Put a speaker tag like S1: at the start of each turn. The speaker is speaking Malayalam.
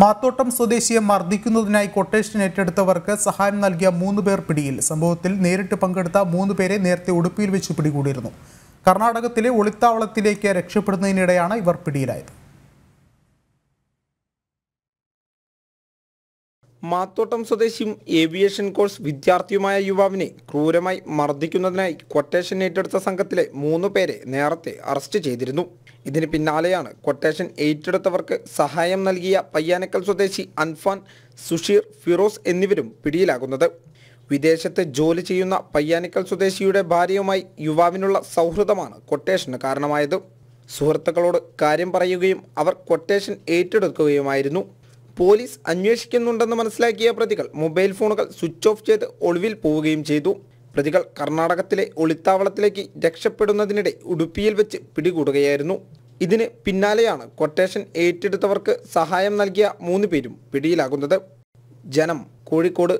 S1: മാത്തോട്ടം സ്വദേശിയെ മർദ്ദിക്കുന്നതിനായി കൊട്ടേഷൻ ഏറ്റെടുത്തവർക്ക് സഹായം നൽകിയ മൂന്ന് പേർ പിടിയിൽ സംഭവത്തിൽ നേരിട്ട് പങ്കെടുത്ത മൂന്ന് പേരെ നേരത്തെ ഉടുപ്പിയിൽ വെച്ച് പിടികൂടിയിരുന്നു കർണാടകത്തിലെ ഒളിത്താവളത്തിലേക്ക് രക്ഷപ്പെടുന്നതിനിടെയാണ് ഇവർ പിടിയിലായത്
S2: മാത്തോട്ടം സ്വദേശിയും ഏവിയേഷൻ കോഴ്സ് വിദ്യാർത്ഥിയുമായ യുവാവിനെ ക്രൂരമായി മർദ്ദിക്കുന്നതിനായി ക്വട്ടേഷൻ ഏറ്റെടുത്ത സംഘത്തിലെ മൂന്ന് പേരെ നേരത്തെ അറസ്റ്റ് ചെയ്തിരുന്നു ഇതിന് പിന്നാലെയാണ് ക്വട്ടേഷൻ ഏറ്റെടുത്തവർക്ക് സഹായം നൽകിയ പയ്യാനക്കൽ സ്വദേശി അൻഫാൻ സുഷീർ ഫിറോസ് എന്നിവരും പിടിയിലാകുന്നത് വിദേശത്ത് ജോലി ചെയ്യുന്ന പയ്യാനിക്കൽ സ്വദേശിയുടെ ഭാര്യയുമായി യുവാവിനുള്ള സൗഹൃദമാണ് ക്വട്ടേഷന് കാരണമായത് സുഹൃത്തുക്കളോട് കാര്യം പറയുകയും അവർ ക്വട്ടേഷൻ ഏറ്റെടുക്കുകയുമായിരുന്നു പോലീസ് അന്വേഷിക്കുന്നുണ്ടെന്ന് മനസ്സിലാക്കിയ പ്രതികൾ മൊബൈൽ ഫോണുകൾ സ്വിച്ച് ഓഫ് ചെയ്ത് ഒളിവിൽ പോവുകയും ചെയ്തു പ്രതികൾ കർണാടകത്തിലെ ഒളിത്താവളത്തിലേക്ക് രക്ഷപ്പെടുന്നതിനിടെ ഉടുപ്പിയിൽ വെച്ച് പിടികൂടുകയായിരുന്നു ഇതിന് പിന്നാലെയാണ് കൊട്ടേഷൻ ഏറ്റെടുത്തവർക്ക് സഹായം നൽകിയ മൂന്ന് പേരും പിടിയിലാകുന്നത് ജനം കോഴിക്കോട്